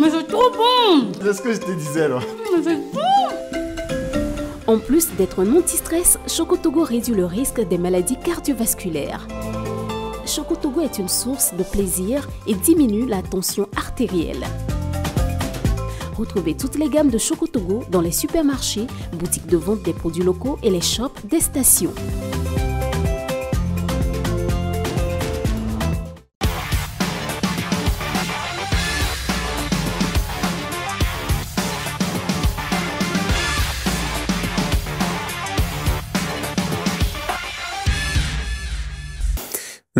Mais c'est trop bon C'est ce que je te disais là. Mais c'est bon En plus d'être un anti-stress, Chocotogo réduit le risque des maladies cardiovasculaires. Chocotogo est une source de plaisir et diminue la tension artérielle. Retrouvez toutes les gammes de Chocotogo dans les supermarchés, boutiques de vente des produits locaux et les shops des stations.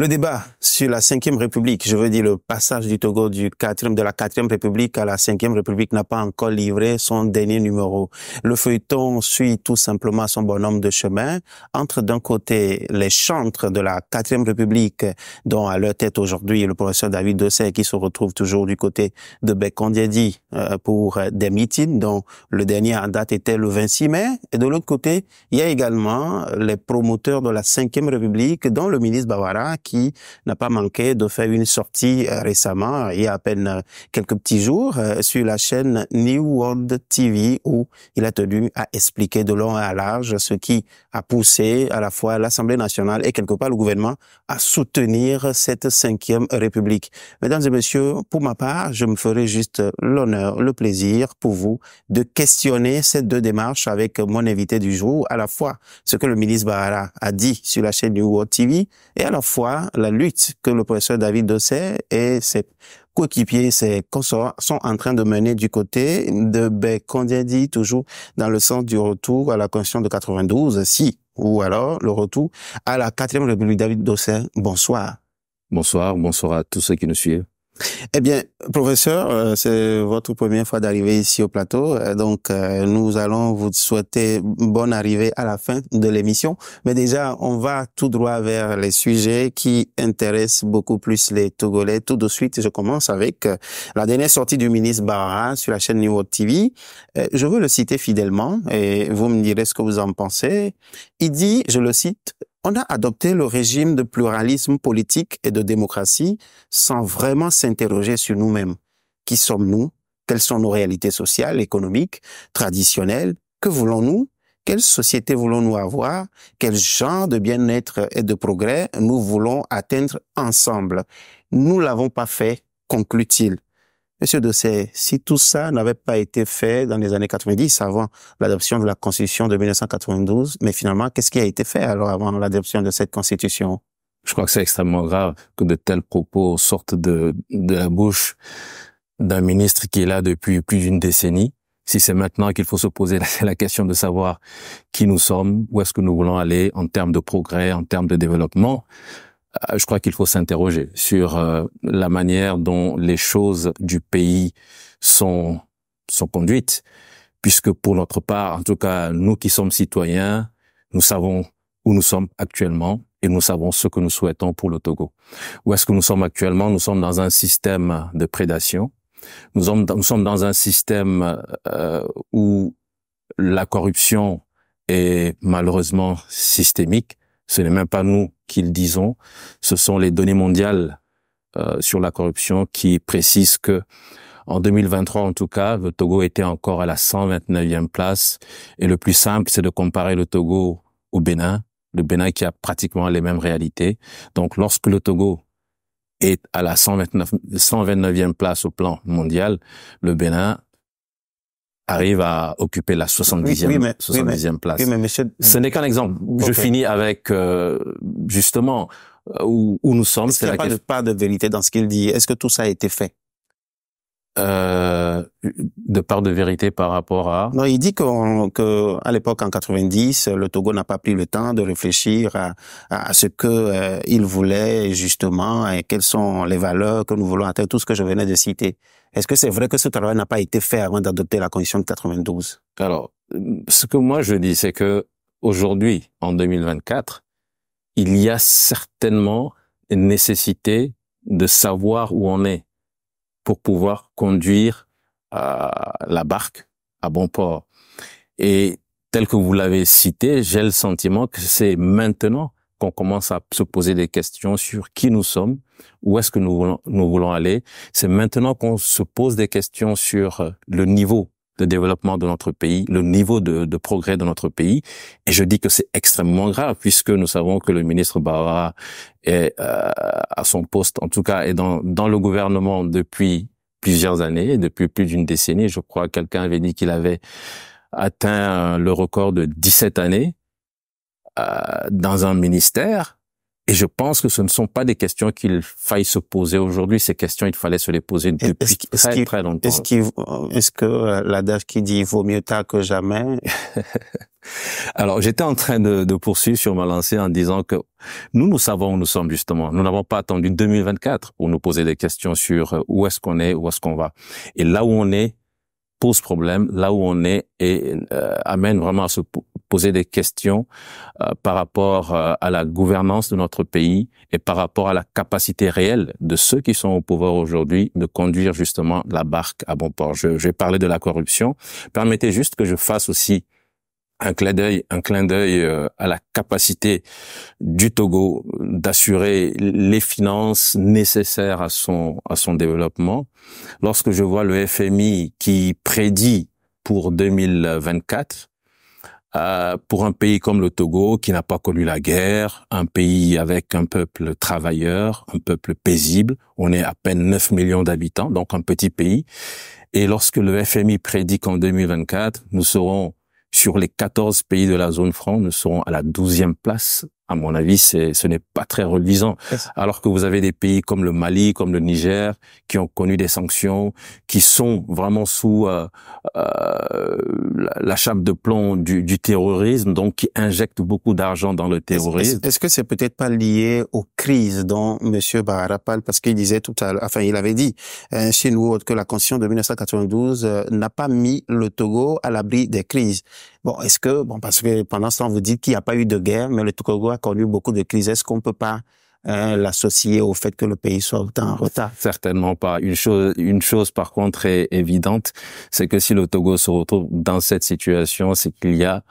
Le débat sur la Ve République, je veux dire le passage du Togo du 4 de la 4e République à la 5e République n'a pas encore livré son dernier numéro. Le feuilleton suit tout simplement son bonhomme de chemin entre d'un côté les chantres de la 4e République, dont à leur tête aujourd'hui le professeur David Dosset qui se retrouve toujours du côté de Bekondiadi euh, pour des meetings dont le dernier en date était le 26 mai. Et de l'autre côté, il y a également les promoteurs de la 5e République dont le ministre Bavara qui n'a pas manqué de faire une sortie euh, récemment, euh, il y a à peine euh, quelques petits jours, sur la chaîne New World TV, où il a tenu à expliquer de long et à large ce qui a poussé à la fois l'Assemblée nationale et quelque part le gouvernement à soutenir cette cinquième République. Mesdames et messieurs, pour ma part, je me ferai juste l'honneur, le plaisir pour vous de questionner ces deux démarches avec mon invité du jour, à la fois ce que le ministre Bahara a dit sur la chaîne New World TV et à la fois la lutte que le professeur David Dosset et ses coéquipiers, ses consorts sont en train de mener du côté de dit toujours dans le sens du retour à la Constitution de 92, si, ou alors le retour à la quatrième République. David Dosset, bonsoir. Bonsoir, bonsoir à tous ceux qui nous suivent. Eh bien, professeur, euh, c'est votre première fois d'arriver ici au plateau. Euh, donc, euh, nous allons vous souhaiter bonne arrivée à la fin de l'émission. Mais déjà, on va tout droit vers les sujets qui intéressent beaucoup plus les Togolais. Tout de suite, je commence avec la dernière sortie du ministre Barra sur la chaîne New TV. Je veux le citer fidèlement et vous me direz ce que vous en pensez. Il dit, je le cite, on a adopté le régime de pluralisme politique et de démocratie sans vraiment s'interroger sur nous-mêmes. Qui sommes-nous Quelles sont nos réalités sociales, économiques, traditionnelles Que voulons-nous Quelle société voulons-nous avoir Quel genre de bien-être et de progrès nous voulons atteindre ensemble Nous l'avons pas fait, conclut-il. Monsieur Dosset, si tout ça n'avait pas été fait dans les années 90, avant l'adoption de la Constitution de 1992, mais finalement, qu'est-ce qui a été fait alors avant l'adoption de cette Constitution Je crois que c'est extrêmement grave que de tels propos sortent de, la bouche d'un ministre qui est là depuis plus d'une décennie. Si c'est maintenant qu'il faut se poser la question de savoir qui nous sommes, où est-ce que nous voulons aller en termes de progrès, en termes de développement, euh, je crois qu'il faut s'interroger sur euh, la manière dont les choses du pays sont sont conduites, puisque pour notre part, en tout cas, nous qui sommes citoyens, nous savons où nous sommes actuellement et nous savons ce que nous souhaitons pour le Togo. Où est-ce que nous sommes actuellement Nous sommes dans un système de prédation. Nous sommes dans, nous sommes dans un système euh, où la corruption est malheureusement systémique ce n'est même pas nous qui le disons, ce sont les données mondiales euh, sur la corruption qui précisent que en 2023, en tout cas, le Togo était encore à la 129e place. Et le plus simple, c'est de comparer le Togo au Bénin, le Bénin qui a pratiquement les mêmes réalités. Donc, lorsque le Togo est à la 129e place au plan mondial, le Bénin arrive à occuper la 70e, place. Ce n'est qu'un exemple. Je finis avec euh, justement euh, où, où, nous sommes. est n'y a pas, de, pas de vérité dans ce qu'il dit Est-ce que tout ça a été fait euh, de part de vérité par rapport à Non, il dit que, que à l'époque en 90, le Togo n'a pas pris le temps de réfléchir à, à ce que euh, il voulait justement et quelles sont les valeurs que nous voulons atteindre, tout ce que je venais de citer. Est-ce que c'est vrai que ce travail n'a pas été fait avant d'adopter la condition de 92 Alors, euh, ce que moi je dis, c'est que aujourd'hui, en 2024, il y a certainement une nécessité de savoir où on est pour pouvoir conduire euh, la barque à bon port. Et tel que vous l'avez cité, j'ai le sentiment que c'est maintenant qu'on commence à se poser des questions sur qui nous sommes, où est-ce que nous voulons, aller. C'est maintenant qu'on se pose des questions sur euh, le niveau de développement de notre pays, le niveau de, progrès de notre pays. Et je dis que c'est extrêmement grave puisque nous savons que le ministre Barra est euh, à son poste, en tout cas, est dans, le gouvernement depuis plusieurs années, depuis plus d'une décennie. Je crois quelqu'un avait dit qu'il avait atteint euh, le record de 17 années euh, dans un ministère. Et je pense que ce ne sont pas des questions qu'il faille se poser aujourd'hui. Ces questions, il fallait se les poser depuis très, longtemps. Est-ce que euh, la DAF qui dit « vaut mieux tard que jamais » Alors, j'étais en train de, poursuivre sur ma lancée en disant que nous, nous savons où nous sommes justement. Nous n'avons pas attendu 2024 pour nous poser des questions sur euh, où est-ce qu'on est, où est-ce qu'on va. Et là où on est, pose problème, là où on est et amène vraiment à se poser des questions euh, par rapport euh, à la gouvernance de notre pays et par rapport à la capacité réelle de ceux qui sont au pouvoir aujourd'hui de conduire justement la barque à bon port. Je, je vais parler de la corruption. Permettez juste que je fasse aussi un clin d'œil, un clin d'œil euh, à la capacité du Togo d'assurer les finances nécessaires à son à son développement. Lorsque je vois le FMI qui prédit pour 2024 euh, pour un pays comme le Togo qui n'a pas connu la guerre, un pays avec un peuple travailleur, un peuple paisible, on est à peine 9 millions d'habitants, donc un petit pays. Et lorsque le FMI prédit qu'en 2024, nous serons sur les 14 pays de la zone franc, nous serons à la 12e place à mon avis, ce n'est pas très reluisant. Alors que vous avez des pays comme le Mali, comme le Niger, qui ont connu des sanctions, qui sont vraiment sous euh, euh, la chape de plomb du, terrorisme, donc qui injectent beaucoup d'argent dans le terrorisme. Est-ce que c'est peut-être pas lié aux crises dont Monsieur Barapal, parce qu'il disait tout à l'heure, enfin il avait dit euh, chez nous que la Constitution de 1992 euh, n'a pas mis le Togo à l'abri des crises. Bon, est-ce que, bon, parce que pendant ce temps, vous dites qu'il n'y a pas eu de guerre, mais le Togo a connu beaucoup de crises. Est-ce qu'on ne peut pas euh, l'associer au fait que le pays soit en retard Certainement pas. Une chose, une chose par contre est évidente, c'est que si le Togo se retrouve dans cette situation, c'est qu'il y a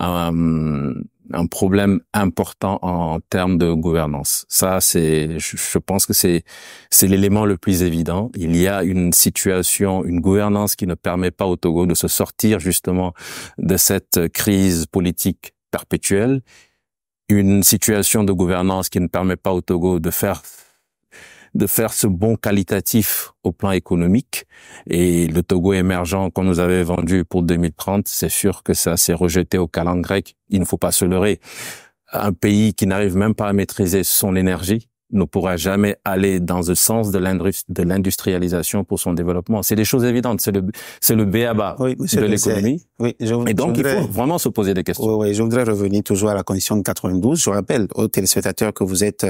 euh, un problème important en, termes de gouvernance. Ça, c'est, je, je, pense que c'est, c'est l'élément le plus évident. Il y a une situation, une gouvernance qui ne permet pas au Togo de se sortir justement de cette crise politique perpétuelle, une situation de gouvernance qui ne permet pas au Togo de faire de faire ce bon qualitatif au plan économique. Et le Togo émergent qu'on nous avait vendu pour 2030, c'est sûr que ça s'est rejeté au calendrier grec. Il ne faut pas se leurrer. Un pays qui n'arrive même pas à maîtriser son énergie ne pourra jamais aller dans le sens de l'industrialisation pour son développement. C'est des choses évidentes. C'est le, c'est le oui, de l'économie. Oui, je, et donc, il faut vraiment se poser des questions. Oui, je voudrais revenir toujours à la condition de 92. Je rappelle aux téléspectateurs que vous êtes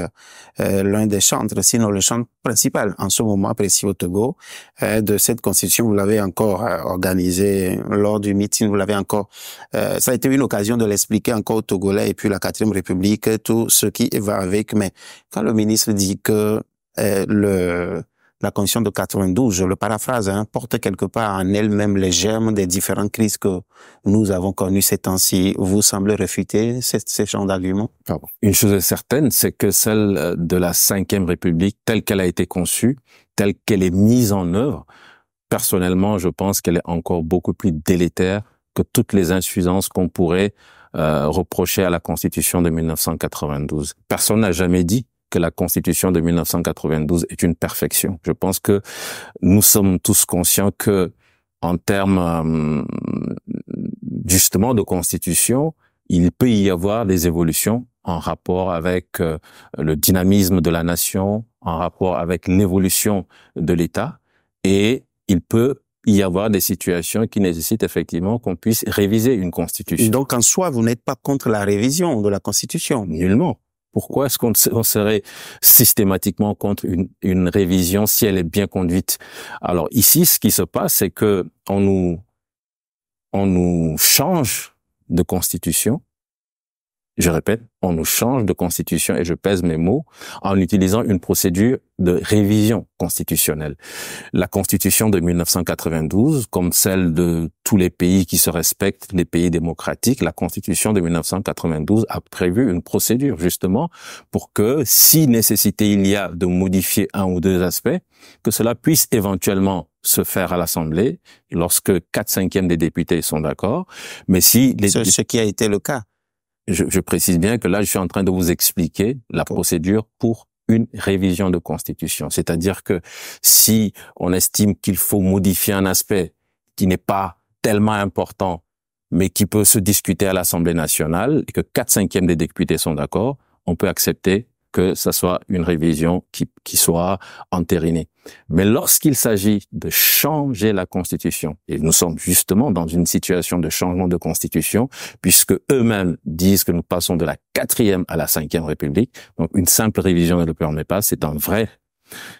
euh, l'un des chantres, sinon le chantre principal en ce moment précis au Togo euh, de cette constitution. Vous l'avez encore euh, organisé lors du meeting, vous l'avez encore... ça a été une occasion de l'expliquer encore aux Togolais et puis la quatrième République, tout ce qui va avec. Mais quand le ministre dit que le la Constitution de 92, je le paraphrase, hein, porte quelque part en elle-même les germes des différentes crises que nous avons connues ces temps-ci. Vous semblez réfuter ces, ces champs d'arguments Une chose est certaine, c'est que celle euh, de la Ve République, telle qu'elle a été conçue, telle qu'elle est mise en œuvre, personnellement, je pense qu'elle est encore beaucoup plus délétère que toutes les insuffisances qu'on pourrait euh, reprocher à la Constitution de 1992. Personne n'a jamais dit que la Constitution de 1992 est une perfection. Je pense que nous sommes tous conscients que, en termes euh, justement de Constitution, il peut y avoir des évolutions en rapport avec euh, le dynamisme de la nation, en rapport avec l'évolution de l'État, et il peut y avoir des situations qui nécessitent effectivement qu'on puisse réviser une constitution. Donc en soi, vous n'êtes pas contre la révision de la constitution Nullement. Pourquoi est-ce qu'on serait systématiquement contre une, révision si elle est bien conduite Alors ici, ce qui se passe, c'est que on nous on nous change de constitution je répète, on nous change de constitution et je pèse mes mots en utilisant une procédure de révision constitutionnelle. La constitution de 1992, comme celle de tous les pays qui se respectent, les pays démocratiques, la constitution de 1992 a prévu une procédure justement pour que, si nécessité il y a de modifier un ou deux aspects, que cela puisse éventuellement se faire à l'Assemblée lorsque 4 cinquièmes des députés sont d'accord. Mais si les... ce qui a été le cas je, précise bien que là, je suis en train de vous expliquer la procédure pour une révision de constitution. C'est-à-dire que si on estime qu'il faut modifier un aspect qui n'est pas tellement important, mais qui peut se discuter à l'Assemblée nationale, et que 4 cinquièmes des députés sont d'accord, on peut accepter que ça soit une révision qui, soit entérinée. Mais lorsqu'il s'agit de changer la Constitution, et nous sommes justement dans une situation de changement de Constitution, puisque eux-mêmes disent que nous passons de la quatrième à la cinquième République, donc une simple révision ne le permet pas, c'est un vrai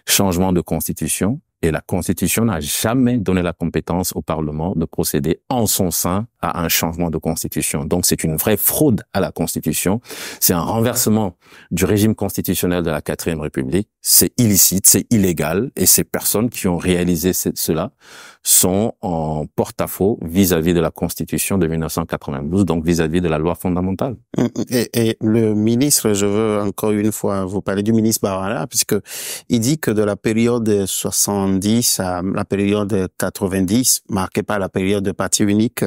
changement de Constitution, et la Constitution n'a jamais donné la compétence au Parlement de procéder en son sein à un changement de constitution. Donc c'est une vraie fraude à la constitution. C'est un renversement du régime constitutionnel de la quatrième république. C'est illicite, c'est illégal et ces personnes qui ont réalisé cela sont en porte-à-faux vis-à-vis de la constitution de 1992, donc vis-à-vis de la loi fondamentale. Hum, hum. Et, le ministre, je veux encore une fois vous parler du ministre Barala, puisque il dit que de la période 70 à la période 90, marquée par la période de parti unique,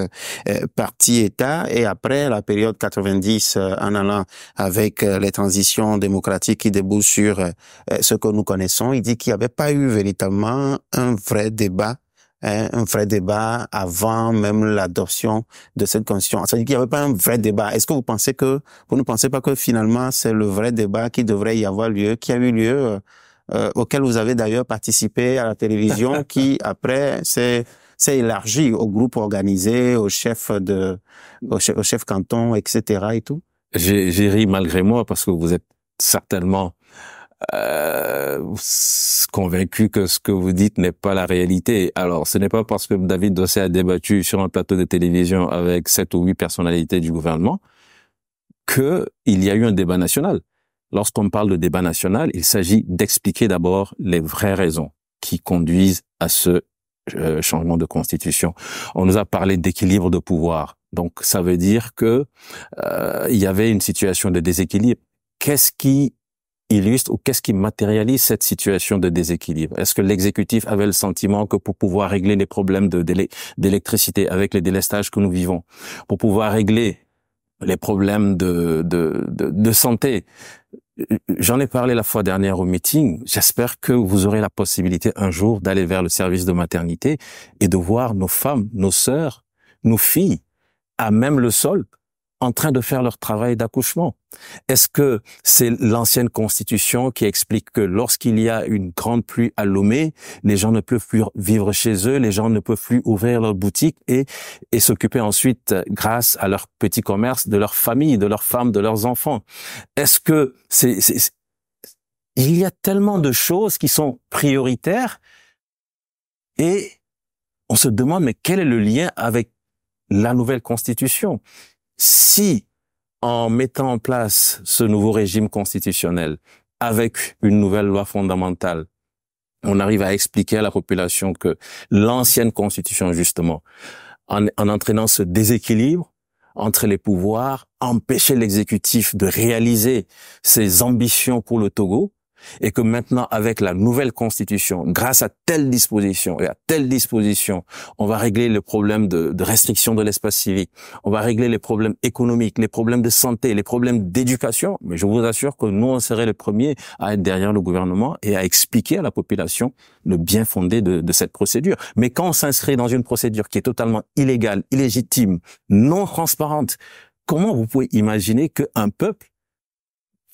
euh, parti État et après la période 90 euh, en allant avec euh, les transitions démocratiques qui débouchent sur ce que nous connaissons, il dit qu'il n'y avait pas eu véritablement un vrai débat hein, un vrai débat avant même l'adoption de cette constitution. C'est-à-dire qu'il n'y avait pas un vrai débat. Est-ce que vous pensez que, vous ne pensez pas que finalement c'est le vrai débat qui devrait y avoir lieu, qui a eu lieu, auquel vous avez d'ailleurs participé à la télévision, qui après c'est c'est élargi au groupe organisé, au chef de, au chef, canton, etc. et tout. J'ai ri malgré moi parce que vous êtes certainement euh, convaincu que ce que vous dites n'est pas la réalité. Alors, ce n'est pas parce que David Dossé a débattu sur un plateau de télévision avec sept ou huit personnalités du gouvernement que il y a eu un débat national. Lorsqu'on parle de débat national, il s'agit d'expliquer d'abord les vraies raisons qui conduisent à ce euh, changement de constitution. On nous a parlé d'équilibre de pouvoir. Donc ça veut dire que euh, il y avait une situation de déséquilibre. Qu'est-ce qui illustre ou qu'est-ce qui matérialise cette situation de déséquilibre Est-ce que l'exécutif avait le sentiment que pour pouvoir régler les problèmes d'électricité d'électricité avec les délestages que nous vivons, pour pouvoir régler les problèmes de santé J'en ai parlé la fois dernière au meeting. J'espère que vous aurez la possibilité un jour d'aller vers le service de maternité et de voir nos femmes, nos sœurs, nos filles à même le sol en train de faire leur travail d'accouchement Est-ce que c'est l'ancienne constitution qui explique que lorsqu'il y a une grande pluie allumée, les gens ne peuvent plus vivre chez eux, les gens ne peuvent plus ouvrir leur boutique et, s'occuper ensuite, grâce à leur petit commerce, de leur famille, de leurs femmes, de leurs enfants Est-ce que c'est... il y a tellement de choses qui sont prioritaires et on se demande mais quel est le lien avec la nouvelle constitution si en mettant en place ce nouveau régime constitutionnel avec une nouvelle loi fondamentale, on arrive à expliquer à la population que l'ancienne constitution, justement, en, entraînant ce déséquilibre entre les pouvoirs, empêchait l'exécutif de réaliser ses ambitions pour le Togo, et que maintenant, avec la nouvelle constitution, grâce à telle disposition et à telle disposition, on va régler le problème de, restriction de l'espace civique, on va régler les problèmes économiques, les problèmes de santé, les problèmes d'éducation. Mais je vous assure que nous, on serait les premiers à être derrière le gouvernement et à expliquer à la population le bien fondé de cette procédure. Mais quand on s'inscrit dans une procédure qui est totalement illégale, illégitime, non transparente, comment vous pouvez imaginer qu'un peuple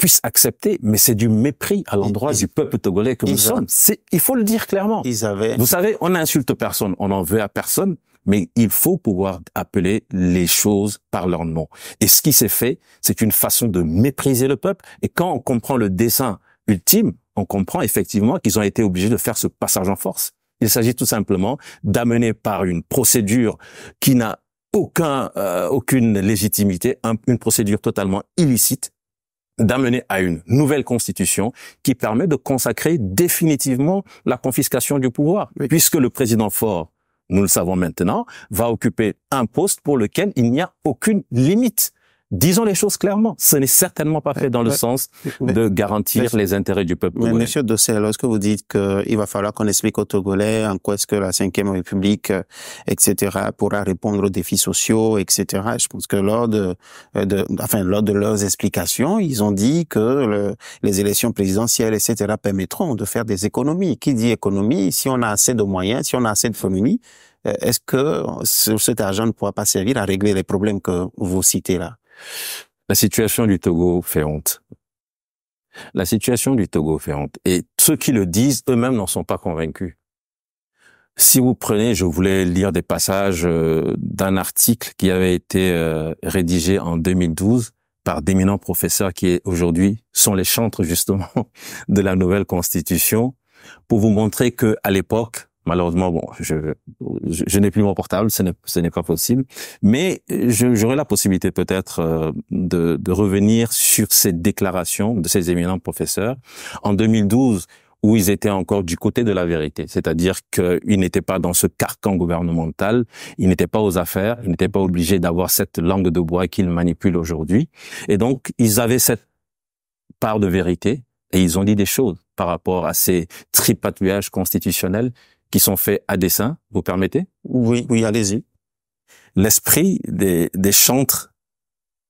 puissent accepter, mais c'est du mépris à l'endroit du peuple togolais que nous sommes. Il faut le dire clairement. Vous savez, on n'insulte personne, on n'en veut à personne, mais il faut pouvoir appeler les choses par leur nom. Et ce qui s'est fait, c'est une façon de mépriser le peuple. Et quand on comprend le dessin ultime, on comprend effectivement qu'ils ont été obligés de faire ce passage en force. Il s'agit tout simplement d'amener par une procédure qui n'a aucun, euh, aucune légitimité, une procédure totalement illicite, d'amener à une nouvelle constitution qui permet de consacrer définitivement la confiscation du pouvoir, puisque le président fort, nous le savons maintenant, va occuper un poste pour lequel il n'y a aucune limite. Disons les choses clairement. Ce n'est certainement pas fait dans le sens de garantir les intérêts du peuple Mais Monsieur Dossel, lorsque vous dites qu'il va falloir qu'on explique aux Togolais en quoi est-ce que la Ve République, euh, etc., pourra répondre aux défis sociaux, etc., je pense que lors euh, de, enfin, lors de leurs explications, ils ont dit que les élections présidentielles, etc., permettront de faire des économies. Qui dit économie? Si on a assez de moyens, si on a assez de familles, euh, est-ce que cet argent ne pourra pas servir à régler les problèmes que vous citez là la situation du Togo fait honte. La situation du Togo fait honte. Et ceux qui le disent eux-mêmes n'en sont pas convaincus. Si vous prenez, je voulais lire des passages euh, d'un article qui avait été euh, rédigé en 2012 par d'éminents professeurs qui aujourd'hui sont les chantres justement de la nouvelle constitution pour vous montrer que à l'époque Malheureusement, bon, je, je, n'ai plus mon portable, ce n'est pas possible. Mais j'aurai la possibilité peut-être euh, de, de revenir sur ces déclarations de ces éminents professeurs. En 2012, où ils étaient encore du côté de la vérité, c'est-à-dire qu'ils n'étaient pas dans ce carcan gouvernemental, ils n'étaient pas aux affaires, ils n'étaient pas obligés d'avoir cette langue de bois qu'ils manipulent aujourd'hui. Et donc, ils avaient cette part de vérité et ils ont dit des choses par rapport à ces tripatouillages constitutionnels qui sont faits à dessein, vous permettez Oui, oui, allez-y. L'esprit des, des chantres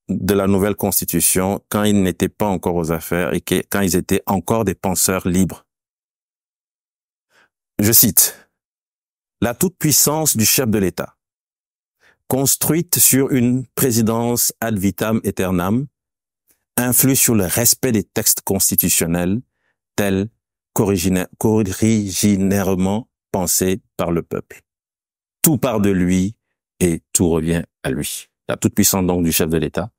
de la nouvelle constitution, quand ils n'étaient pas encore aux affaires et que, quand ils étaient encore des penseurs libres. Je cite, La toute-puissance du chef de l'État, construite sur une présidence ad vitam aeternam, influe sur le respect des textes constitutionnels tels qu'originairement pensée par le peuple. Tout part de lui et tout revient à lui. La toute puissance donc du chef de l'État.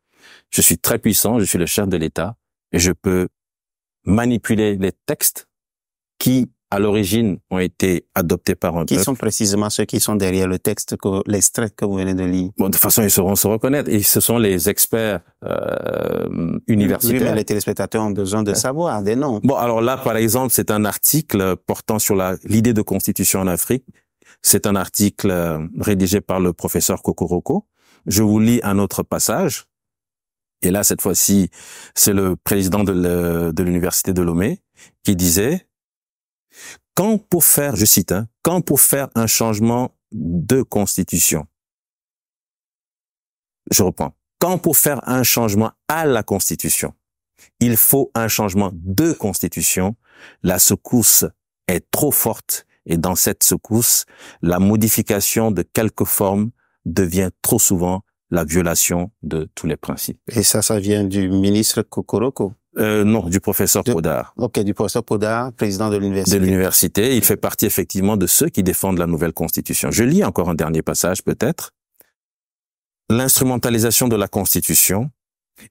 Je suis très puissant, je suis le chef de l'État et je peux manipuler les textes qui à l'origine ont été adoptés par un qui Qui sont précisément ceux qui sont derrière le texte, que, traits que vous venez de lire bon, De toute façon, ils sauront se reconnaître. Et ce sont les experts euh, universitaires. Oui, les téléspectateurs ont besoin de savoir des noms. Bon, alors là, par exemple, c'est un article portant sur l'idée de constitution en Afrique. C'est un article euh, rédigé par le professeur Kokoroko. Je vous lis un autre passage. Et là, cette fois-ci, c'est le président de l'université de Lomé qui disait quand pour faire, je cite, hein, quand pour faire un changement de constitution, je reprends, quand pour faire un changement à la constitution, il faut un changement de constitution, la secousse est trop forte et dans cette secousse, la modification de quelques formes devient trop souvent la violation de tous les principes. Et ça, ça vient du ministre Kokoroko. Euh, non, du professeur Podard. Ok, du professeur Podard, président de l'université. De l'université, il fait partie effectivement de ceux qui défendent la nouvelle constitution. Je lis encore un dernier passage peut-être. L'instrumentalisation de la constitution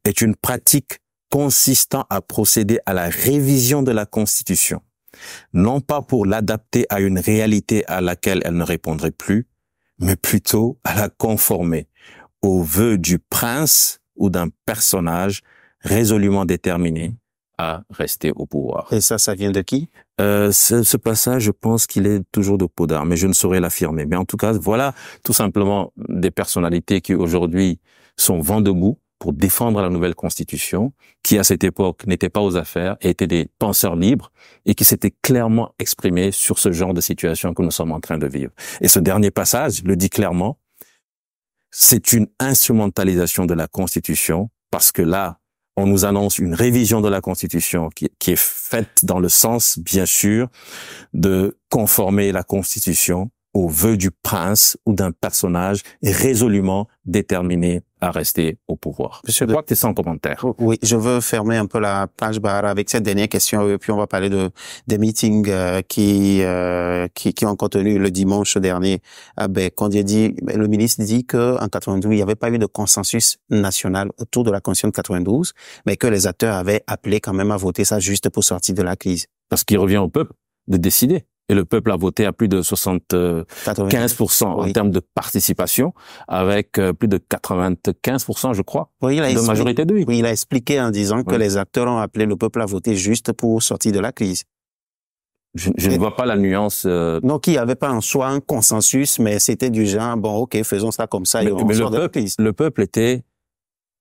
est une pratique consistant à procéder à la révision de la constitution, non pas pour l'adapter à une réalité à laquelle elle ne répondrait plus, mais plutôt à la conformer aux vœux du prince ou d'un personnage résolument déterminé à rester au pouvoir. Et ça, ça vient de qui euh, ce, passage, je pense qu'il est toujours de Podar, mais je ne saurais l'affirmer. Mais en tout cas, voilà tout simplement des personnalités qui aujourd'hui sont vent debout pour défendre la nouvelle constitution, qui à cette époque n'étaient pas aux affaires, étaient des penseurs libres et qui s'étaient clairement exprimés sur ce genre de situation que nous sommes en train de vivre. Et ce dernier passage le dit clairement, c'est une instrumentalisation de la constitution parce que là, on nous annonce une révision de la Constitution qui, est faite dans le sens, bien sûr, de conformer la Constitution au vœu du prince ou d'un personnage résolument déterminé à rester au pouvoir. je crois que tu es sans commentaire. Oh, oui, je veux fermer un peu la page barre avec cette dernière question et puis on va parler de des meetings euh, qui, euh, qui, qui ont contenu le dimanche dernier à ah, ben, Quand il dit ben, le ministre dit que en 92, il n'y avait pas eu de consensus national autour de la constitution de 92, mais que les acteurs avaient appelé quand même à voter ça juste pour sortir de la crise. Parce qu'il revient au peuple de décider et le peuple a voté à plus de 75% en termes de participation, avec euh, plus de 95%, je crois, de majorité de oui. Oui, il a expliqué en disant que les acteurs ont appelé le peuple à voter juste pour sortir de la crise. Je, ne vois pas la nuance. Euh, Donc, Non, qu'il n'y avait pas en soi un consensus, mais c'était du genre, bon, ok, faisons ça comme ça et on sort de la crise. Le peuple était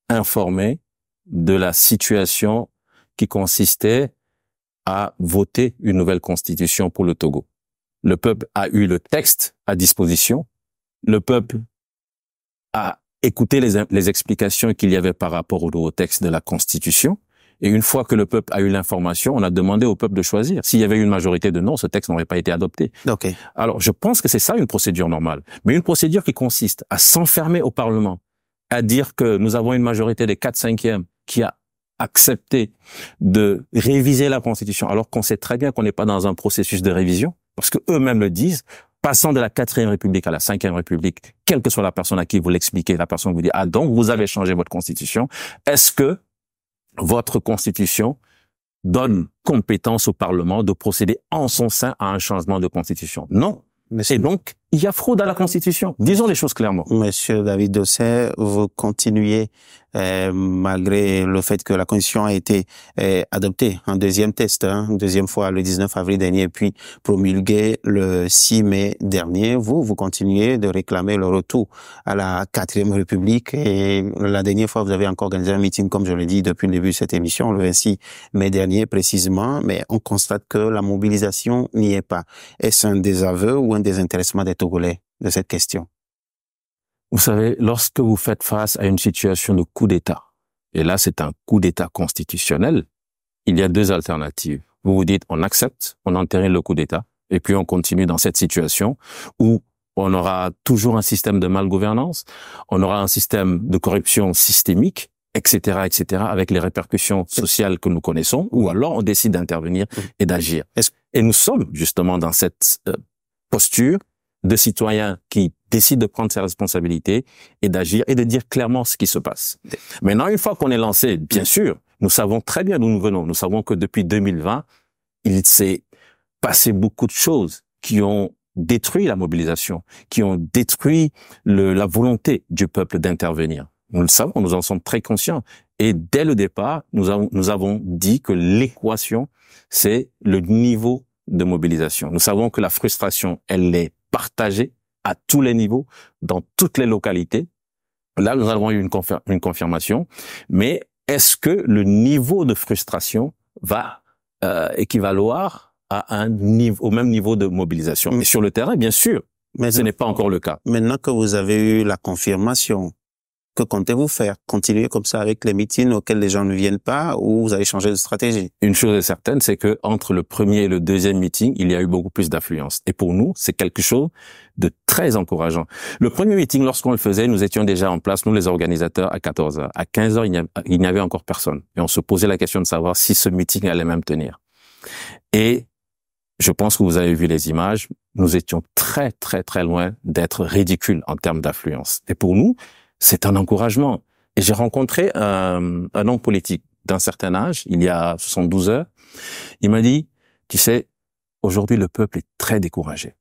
informé de la situation qui consistait a voté une nouvelle constitution pour le Togo. Le peuple a eu le texte à disposition. Le peuple a écouté les, explications qu'il y avait par rapport au, texte de la constitution. Et une fois que le peuple a eu l'information, on a demandé au peuple de choisir. S'il y avait eu une majorité de non, ce texte n'aurait pas été adopté. Alors, je pense que c'est ça une procédure normale. Mais une procédure qui consiste à s'enfermer au Parlement, à dire que nous avons une majorité des 4 cinquièmes qui a accepter de réviser la Constitution, alors qu'on sait très bien qu'on n'est pas dans un processus de révision, parce que eux-mêmes le disent, passant de la quatrième république à la cinquième république, quelle que soit la personne à qui vous l'expliquez, la personne vous dit, ah, donc vous avez changé votre constitution. Est-ce que votre constitution donne compétence au Parlement de procéder en son sein à un changement de constitution? Non. Mais c'est donc, il y a fraude à la Constitution. Disons les choses clairement. Monsieur David Dosset, vous continuez, euh, malgré le fait que la Constitution a été euh, adoptée en deuxième test, hein, deuxième fois le 19 avril dernier, puis promulguée le 6 mai dernier, vous, vous continuez de réclamer le retour à la quatrième République. Et la dernière fois, vous avez encore organisé un meeting, comme je l'ai dit depuis le début de cette émission, le 6 mai dernier précisément, mais on constate que la mobilisation n'y est pas. Est-ce un désaveu ou un désintéressement des Togolais de cette question Vous savez, lorsque vous faites face à une situation de coup d'État, et là c'est un coup d'État constitutionnel, il y a deux alternatives. Vous vous dites, on accepte, on enterre le coup d'État, et puis on continue dans cette situation où on aura toujours un système de mal gouvernance, on aura un système de corruption systémique, etc., etc., avec les répercussions sociales que nous connaissons, ou alors on décide d'intervenir mm. et d'agir. Et nous sommes justement dans cette euh, posture de citoyens qui décident de prendre ses responsabilités et d'agir et de dire clairement ce qui se passe. Maintenant, une fois qu'on est lancé, bien mm. sûr, nous savons très bien d'où nous venons. Nous savons que depuis 2020, il s'est passé beaucoup de choses qui ont détruit la mobilisation, qui ont détruit la volonté du peuple d'intervenir. Nous le savons, nous en sommes très conscients. Et dès le départ, nous avons, nous avons dit que l'équation, c'est le niveau de mobilisation. Nous savons que la frustration, elle est partagé à tous les niveaux, dans toutes les localités. Là, nous avons eu une, confirmation, mais est-ce que le niveau de frustration va euh, équivaloir à un niveau, au même niveau de mobilisation Mais mm. sur le terrain, bien sûr, mais ce n'est pas encore le cas. Maintenant que vous avez eu la confirmation, que comptez-vous faire Continuer comme ça avec les meetings auxquels les gens ne viennent pas ou vous allez changer de stratégie Une chose est certaine, c'est que entre le premier et le deuxième meeting, il y a eu beaucoup plus d'affluence. Et pour nous, c'est quelque chose de très encourageant. Le premier meeting, lorsqu'on le faisait, nous étions déjà en place, nous les organisateurs, à 14h. À 15h, il n'y avait encore personne. Et on se posait la question de savoir si ce meeting allait même tenir. Et je pense que vous avez vu les images, nous étions très, très, très loin d'être ridicules en termes d'affluence. Et pour nous, c'est un encouragement. Et j'ai rencontré un, euh, un homme politique d'un certain âge, il y a 72 heures. Il m'a dit, tu sais, aujourd'hui le peuple est très découragé.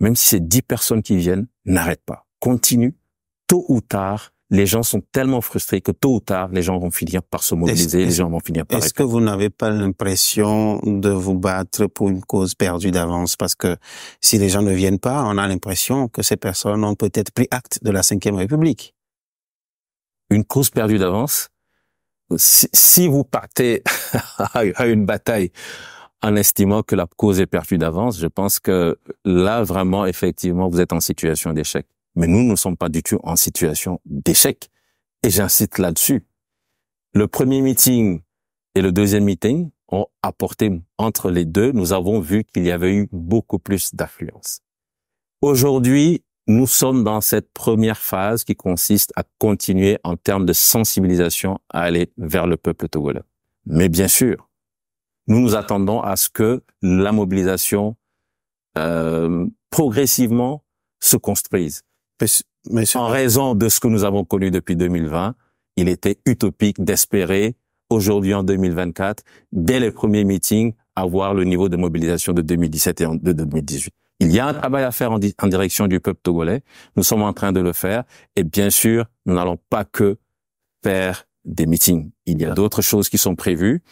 Même si c'est 10 personnes qui viennent, n'arrête pas. Continue. Tôt ou tard, les gens sont tellement frustrés que tôt ou tard, les gens vont finir par se mobiliser, les gens vont finir par... Est-ce que vous n'avez pas l'impression de vous battre pour une cause perdue d'avance Parce que si les gens ne viennent pas, on a l'impression que ces personnes ont peut-être pris acte de la Ve République une cause perdue d'avance. Si, vous partez à une bataille en estimant que la cause est perdue d'avance, je pense que là, vraiment, effectivement, vous êtes en situation d'échec. Mais nous ne sommes pas du tout en situation d'échec. Et j'insiste là-dessus. Le premier meeting et le deuxième meeting ont apporté, entre les deux, nous avons vu qu'il y avait eu beaucoup plus d'affluence. Aujourd'hui, nous sommes dans cette première phase qui consiste à continuer en termes de sensibilisation à aller vers le peuple togolais. Mais bien sûr, nous nous attendons à ce que la mobilisation euh, progressivement se construise. en raison de ce que nous avons connu depuis 2020, il était utopique d'espérer aujourd'hui en 2024, dès les premiers meetings, avoir le niveau de mobilisation de 2017 et de 2018. Il y a un travail à faire en, direction du peuple togolais. Nous sommes en train de le faire. Et bien sûr, nous n'allons pas que faire des meetings. Il y a d'autres choses qui sont prévues,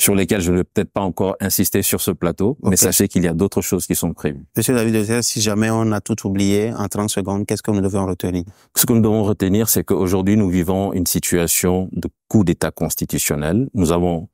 sur lesquelles je ne vais peut-être pas encore insister sur ce plateau, mais sachez qu'il y a d'autres choses qui sont prévues. Monsieur David si jamais on a tout oublié en 30 secondes, qu'est-ce que nous devons retenir Ce que nous devons retenir, c'est qu'aujourd'hui, nous vivons une situation de coup d'État constitutionnel. Nous avons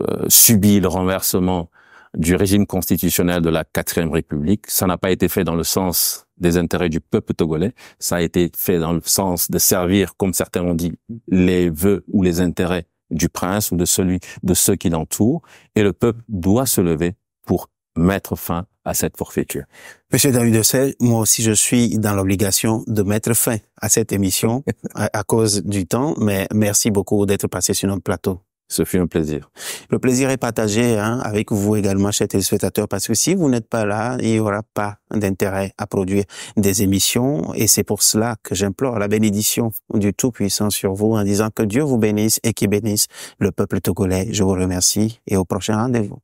euh, subi le renversement du régime constitutionnel de la quatrième république. Ça n'a pas été fait dans le sens des intérêts du peuple togolais. Ça a été fait dans le sens de servir, comme certains ont dit, les vœux ou les intérêts du prince ou de celui de ceux qui l'entourent. Et le peuple doit se lever pour mettre fin à cette forfaiture. Monsieur David Dessay, moi aussi je suis dans l'obligation de mettre fin à cette émission à, cause du temps, mais merci beaucoup d'être passé sur notre plateau. Ce fut un plaisir. Le plaisir est partagé hein, avec vous également, chers téléspectateurs, parce que si vous n'êtes pas là, il n'y aura pas d'intérêt à produire des émissions. Et c'est pour cela que j'implore la bénédiction du Tout-Puissant sur vous en disant que Dieu vous bénisse et qu'il bénisse le peuple togolais. Je vous remercie et au prochain rendez-vous.